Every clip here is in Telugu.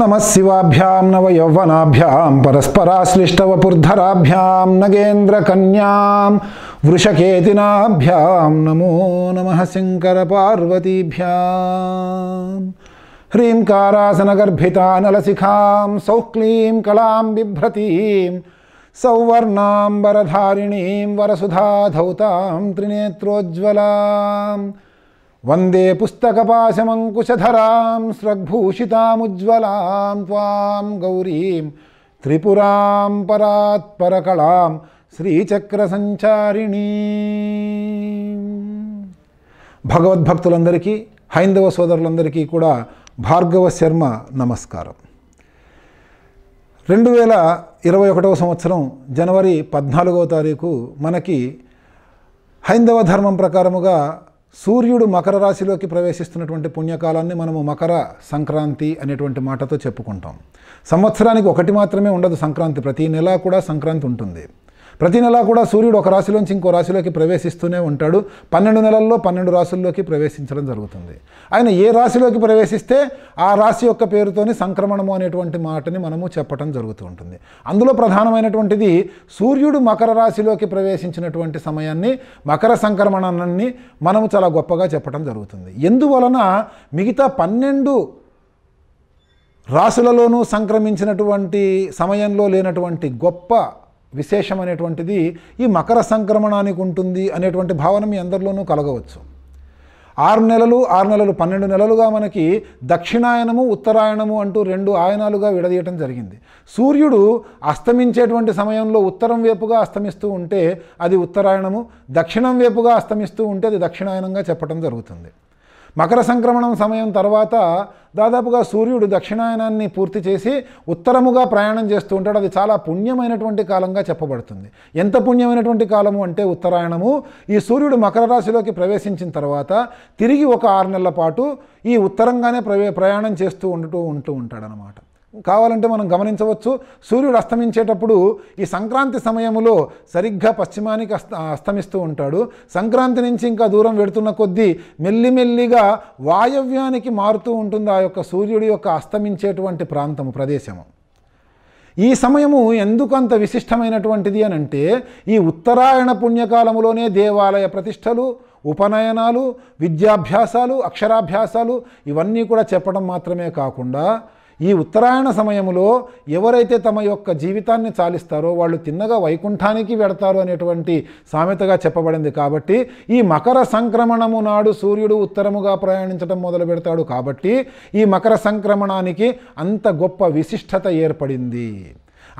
नमः शिवाभ्यां नवयौवनाभ्यां परस्पराश्लिष्टवपुर्धराभ्यां नगेन्द्रकन्यां वृषकेतिनाभ्यां नमो नमः शङ्करपार्वतीभ्याम् ह्रीं कारासनगर्भितानलशिखां सौः क्लीं कलां बिभ्रतीं सौवर्णां वरधारिणीं वरसुधा धौतां त्रिनेत्रोज्ज्वलाम् వందే పుస్తకపాశమంకుశధరాం స్రగ్భూషితముజ్వలాం త్వాం గౌరీం త్రిపురాం పరాత్పరకళాం శ్రీచక్రసంచారిణీ భగవద్భక్తులందరికీ హైందవ సోదరులందరికీ కూడా భార్గవ శర్మ నమస్కారం రెండు వేల ఇరవై ఒకటవ సంవత్సరం జనవరి పద్నాలుగవ తారీఖు మనకి హైందవ ధర్మం ప్రకారముగా సూర్యుడు మకర రాశిలోకి ప్రవేశిస్తున్నటువంటి పుణ్యకాలాన్ని మనము మకర సంక్రాంతి అనేటువంటి మాటతో చెప్పుకుంటాం సంవత్సరానికి ఒకటి మాత్రమే ఉండదు సంక్రాంతి ప్రతి నెలా కూడా సంక్రాంతి ఉంటుంది ప్రతి నెల కూడా సూర్యుడు ఒక రాశిలోంచి ఇంకో రాశిలోకి ప్రవేశిస్తూనే ఉంటాడు పన్నెండు నెలల్లో పన్నెండు రాశుల్లోకి ప్రవేశించడం జరుగుతుంది ఆయన ఏ రాశిలోకి ప్రవేశిస్తే ఆ రాశి యొక్క పేరుతోని సంక్రమణము అనేటువంటి మాటని మనము చెప్పడం జరుగుతూ ఉంటుంది అందులో ప్రధానమైనటువంటిది సూర్యుడు మకర రాశిలోకి ప్రవేశించినటువంటి సమయాన్ని మకర సంక్రమణాన్ని మనము చాలా గొప్పగా చెప్పడం జరుగుతుంది ఎందువలన మిగతా పన్నెండు రాసులలోనూ సంక్రమించినటువంటి సమయంలో లేనటువంటి గొప్ప అనేటువంటిది ఈ మకర సంక్రమణానికి ఉంటుంది అనేటువంటి భావన మీ అందరిలోనూ కలగవచ్చు ఆరు నెలలు ఆరు నెలలు పన్నెండు నెలలుగా మనకి దక్షిణాయనము ఉత్తరాయణము అంటూ రెండు ఆయనాలుగా విడదీయటం జరిగింది సూర్యుడు అస్తమించేటువంటి సమయంలో ఉత్తరం వైపుగా అస్తమిస్తూ ఉంటే అది ఉత్తరాయణము దక్షిణం వైపుగా అస్తమిస్తూ ఉంటే అది దక్షిణాయనంగా చెప్పడం జరుగుతుంది మకర సంక్రమణం సమయం తర్వాత దాదాపుగా సూర్యుడు దక్షిణాయనాన్ని పూర్తి చేసి ఉత్తరముగా ప్రయాణం చేస్తూ ఉంటాడు అది చాలా పుణ్యమైనటువంటి కాలంగా చెప్పబడుతుంది ఎంత పుణ్యమైనటువంటి కాలము అంటే ఉత్తరాయణము ఈ సూర్యుడు మకర రాశిలోకి ప్రవేశించిన తర్వాత తిరిగి ఒక ఆరు నెలల పాటు ఈ ఉత్తరంగానే ప్రయాణం చేస్తూ ఉంటూ ఉంటూ ఉంటాడనమాట కావాలంటే మనం గమనించవచ్చు సూర్యుడు అస్తమించేటప్పుడు ఈ సంక్రాంతి సమయంలో సరిగ్గా పశ్చిమానికి అస్త అస్తమిస్తూ ఉంటాడు సంక్రాంతి నుంచి ఇంకా దూరం వెడుతున్న కొద్దీ మెల్లిమెల్లిగా వాయవ్యానికి మారుతూ ఉంటుంది ఆ యొక్క సూర్యుడి యొక్క అస్తమించేటువంటి ప్రాంతము ప్రదేశము ఈ సమయము ఎందుకు అంత విశిష్టమైనటువంటిది అని అంటే ఈ ఉత్తరాయణ పుణ్యకాలములోనే దేవాలయ ప్రతిష్టలు ఉపనయనాలు విద్యాభ్యాసాలు అక్షరాభ్యాసాలు ఇవన్నీ కూడా చెప్పడం మాత్రమే కాకుండా ఈ ఉత్తరాయణ సమయంలో ఎవరైతే తమ యొక్క జీవితాన్ని చాలిస్తారో వాళ్ళు తిన్నగా వైకుంఠానికి వెడతారు అనేటువంటి సామెతగా చెప్పబడింది కాబట్టి ఈ మకర సంక్రమణము నాడు సూర్యుడు ఉత్తరముగా ప్రయాణించడం మొదలు పెడతాడు కాబట్టి ఈ మకర సంక్రమణానికి అంత గొప్ప విశిష్టత ఏర్పడింది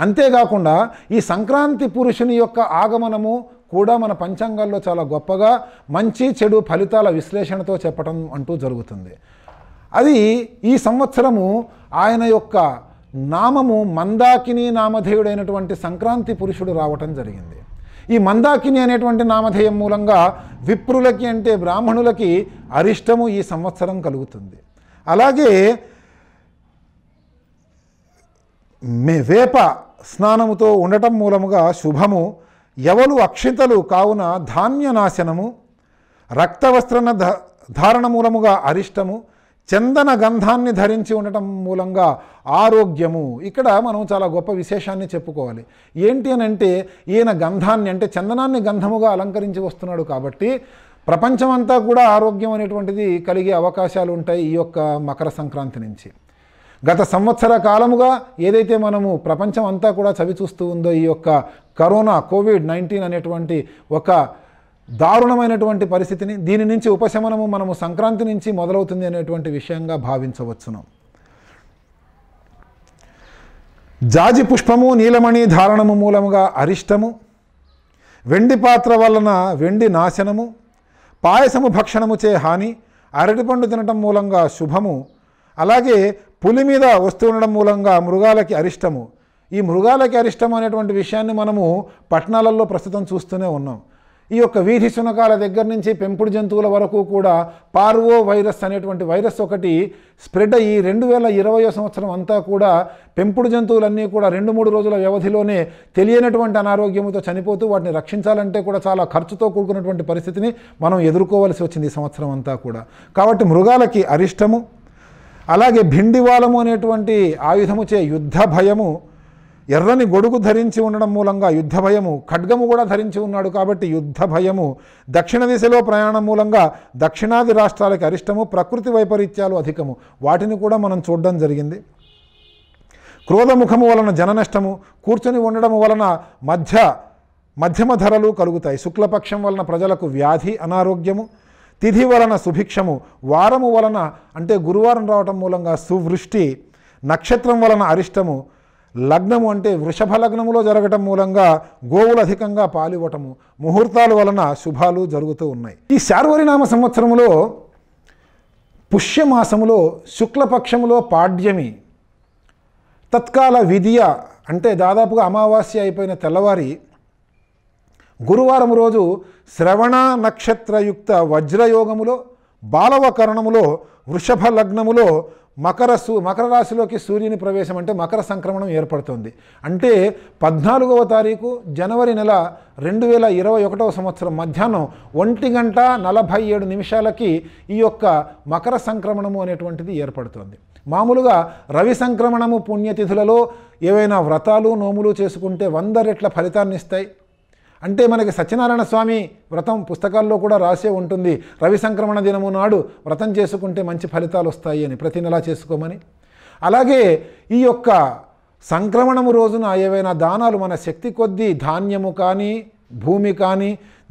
అంతేకాకుండా ఈ సంక్రాంతి పురుషుని యొక్క ఆగమనము కూడా మన పంచాంగాల్లో చాలా గొప్పగా మంచి చెడు ఫలితాల విశ్లేషణతో చెప్పడం అంటూ జరుగుతుంది అది ఈ సంవత్సరము ఆయన యొక్క నామము మందాకిని నామధేయుడైనటువంటి సంక్రాంతి పురుషుడు రావటం జరిగింది ఈ మందాకిని అనేటువంటి నామధేయం మూలంగా విప్రులకి అంటే బ్రాహ్మణులకి అరిష్టము ఈ సంవత్సరం కలుగుతుంది అలాగే మే వేప స్నానముతో ఉండటం మూలముగా శుభము ఎవలు అక్షితలు కావున ధాన్య నాశనము రక్తవస్త్రన ధారణ మూలముగా అరిష్టము చందన గంధాన్ని ధరించి ఉండటం మూలంగా ఆరోగ్యము ఇక్కడ మనం చాలా గొప్ప విశేషాన్ని చెప్పుకోవాలి ఏంటి అని అంటే ఈయన గంధాన్ని అంటే చందనాన్ని గంధముగా అలంకరించి వస్తున్నాడు కాబట్టి ప్రపంచమంతా కూడా ఆరోగ్యం అనేటువంటిది కలిగే అవకాశాలు ఉంటాయి ఈ యొక్క మకర సంక్రాంతి నుంచి గత సంవత్సర కాలముగా ఏదైతే మనము ప్రపంచం అంతా కూడా చవి చూస్తూ ఉందో ఈ యొక్క కరోనా కోవిడ్ నైన్టీన్ అనేటువంటి ఒక దారుణమైనటువంటి పరిస్థితిని దీని నుంచి ఉపశమనము మనము సంక్రాంతి నుంచి మొదలవుతుంది అనేటువంటి విషయంగా భావించవచ్చును జాజి పుష్పము నీలమణి ధారణము మూలముగా అరిష్టము వెండి పాత్ర వలన వెండి నాశనము పాయసము భక్షణము చే హాని అరటిపండు తినటం మూలంగా శుభము అలాగే పులి మీద వస్తూ ఉండడం మూలంగా మృగాలకి అరిష్టము ఈ మృగాలకి అరిష్టం అనేటువంటి విషయాన్ని మనము పట్టణాలలో ప్రస్తుతం చూస్తూనే ఉన్నాం ఈ యొక్క వీధి శునకాల దగ్గర నుంచి పెంపుడు జంతువుల వరకు కూడా పార్వో వైరస్ అనేటువంటి వైరస్ ఒకటి స్ప్రెడ్ అయ్యి రెండు వేల ఇరవయో సంవత్సరం అంతా కూడా పెంపుడు జంతువులన్నీ కూడా రెండు మూడు రోజుల వ్యవధిలోనే తెలియనటువంటి అనారోగ్యంతో చనిపోతూ వాటిని రక్షించాలంటే కూడా చాలా ఖర్చుతో కూడుకున్నటువంటి పరిస్థితిని మనం ఎదుర్కోవలసి వచ్చింది ఈ సంవత్సరం అంతా కూడా కాబట్టి మృగాలకి అరిష్టము అలాగే భిండివాలము అనేటువంటి ఆయుధముచే యుద్ధ భయము ఎర్రని గొడుగు ధరించి ఉండడం మూలంగా యుద్ధ భయము ఖడ్గము కూడా ధరించి ఉన్నాడు కాబట్టి యుద్ధ భయము దక్షిణ దిశలో ప్రయాణం మూలంగా దక్షిణాది రాష్ట్రాలకి అరిష్టము ప్రకృతి వైపరీత్యాలు అధికము వాటిని కూడా మనం చూడడం జరిగింది క్రోధముఖము వలన జన నష్టము కూర్చొని ఉండడం వలన మధ్య మధ్యమ ధరలు కలుగుతాయి శుక్లపక్షం వలన ప్రజలకు వ్యాధి అనారోగ్యము తిథి వలన సుభిక్షము వారము వలన అంటే గురువారం రావటం మూలంగా సువృష్టి నక్షత్రం వలన అరిష్టము లగ్నము అంటే వృషభ లగ్నములో జరగటం మూలంగా గోవులు అధికంగా పాలివ్వటము ముహూర్తాల వలన శుభాలు జరుగుతూ ఉన్నాయి ఈ శార్వరినామ సంవత్సరంలో పుష్యమాసములో శుక్లపక్షములో పాడ్యమి తత్కాల విధియ అంటే దాదాపుగా అమావాస్య అయిపోయిన తెల్లవారి గురువారం రోజు శ్రవణ నక్షత్రయుక్త వజ్రయోగములో బాలవ కరణములో వృషభ లగ్నములో మకర సూ మకర రాశిలోకి సూర్యుని ప్రవేశం అంటే మకర సంక్రమణం ఏర్పడుతుంది అంటే పద్నాలుగవ తారీఖు జనవరి నెల రెండు వేల ఇరవై ఒకటవ సంవత్సరం మధ్యాహ్నం ఒంటి గంట నలభై ఏడు నిమిషాలకి ఈ యొక్క మకర సంక్రమణము అనేటువంటిది ఏర్పడుతుంది మామూలుగా రవి సంక్రమణము పుణ్యతిథులలో ఏవైనా వ్రతాలు నోములు చేసుకుంటే వంద రెట్ల ఫలితాన్ని ఇస్తాయి అంటే మనకి సత్యనారాయణ స్వామి వ్రతం పుస్తకాల్లో కూడా రాసే ఉంటుంది రవి సంక్రమణ దినము నాడు వ్రతం చేసుకుంటే మంచి ఫలితాలు వస్తాయి అని ప్రతి నెలా చేసుకోమని అలాగే ఈ యొక్క సంక్రమణము రోజున ఏవైనా దానాలు మన శక్తి కొద్దీ ధాన్యము కానీ భూమి కానీ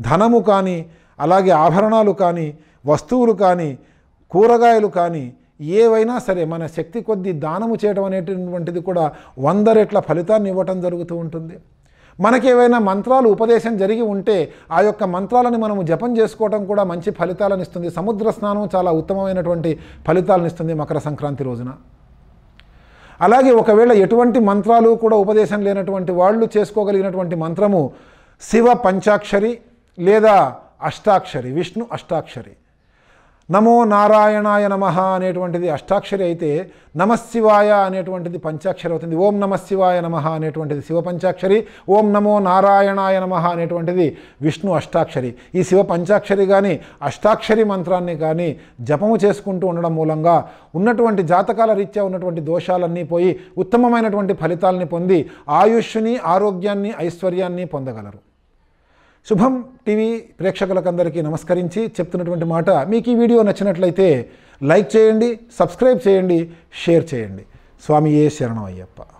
ధనము కానీ అలాగే ఆభరణాలు కానీ వస్తువులు కానీ కూరగాయలు కానీ ఏవైనా సరే మన శక్తి కొద్దీ దానము చేయడం అనేటటువంటిది కూడా వంద రెట్ల ఫలితాన్ని ఇవ్వటం జరుగుతూ ఉంటుంది మనకి ఏవైనా మంత్రాలు ఉపదేశం జరిగి ఉంటే ఆ యొక్క మంత్రాలను మనము జపం చేసుకోవడం కూడా మంచి ఫలితాలను ఇస్తుంది సముద్ర స్నానం చాలా ఉత్తమమైనటువంటి ఫలితాలను ఇస్తుంది మకర సంక్రాంతి రోజున అలాగే ఒకవేళ ఎటువంటి మంత్రాలు కూడా ఉపదేశం లేనటువంటి వాళ్ళు చేసుకోగలిగినటువంటి మంత్రము శివ పంచాక్షరి లేదా అష్టాక్షరి విష్ణు అష్టాక్షరి నమో నారాయణాయ నమ అనేటువంటిది అష్టాక్షరి అయితే నమశివాయ అనేటువంటిది పంచాక్షరి అవుతుంది ఓం నమశివాయ నమ అనేటువంటిది శివ పంచాక్షరి ఓం నమో నారాయణాయ నమ అనేటువంటిది విష్ణు అష్టాక్షరి ఈ శివ పంచాక్షరి కానీ అష్టాక్షరి మంత్రాన్ని కానీ జపము చేసుకుంటూ ఉండడం మూలంగా ఉన్నటువంటి జాతకాల రీత్యా ఉన్నటువంటి దోషాలన్నీ పోయి ఉత్తమమైనటువంటి ఫలితాలని పొంది ఆయుష్ని ఆరోగ్యాన్ని ఐశ్వర్యాన్ని పొందగలరు శుభం టీవీ ప్రేక్షకులకందరికీ నమస్కరించి చెప్తున్నటువంటి మాట మీకు ఈ వీడియో నచ్చినట్లయితే లైక్ చేయండి సబ్స్క్రైబ్ చేయండి షేర్ చేయండి స్వామి ఏ శరణం అయ్యప్ప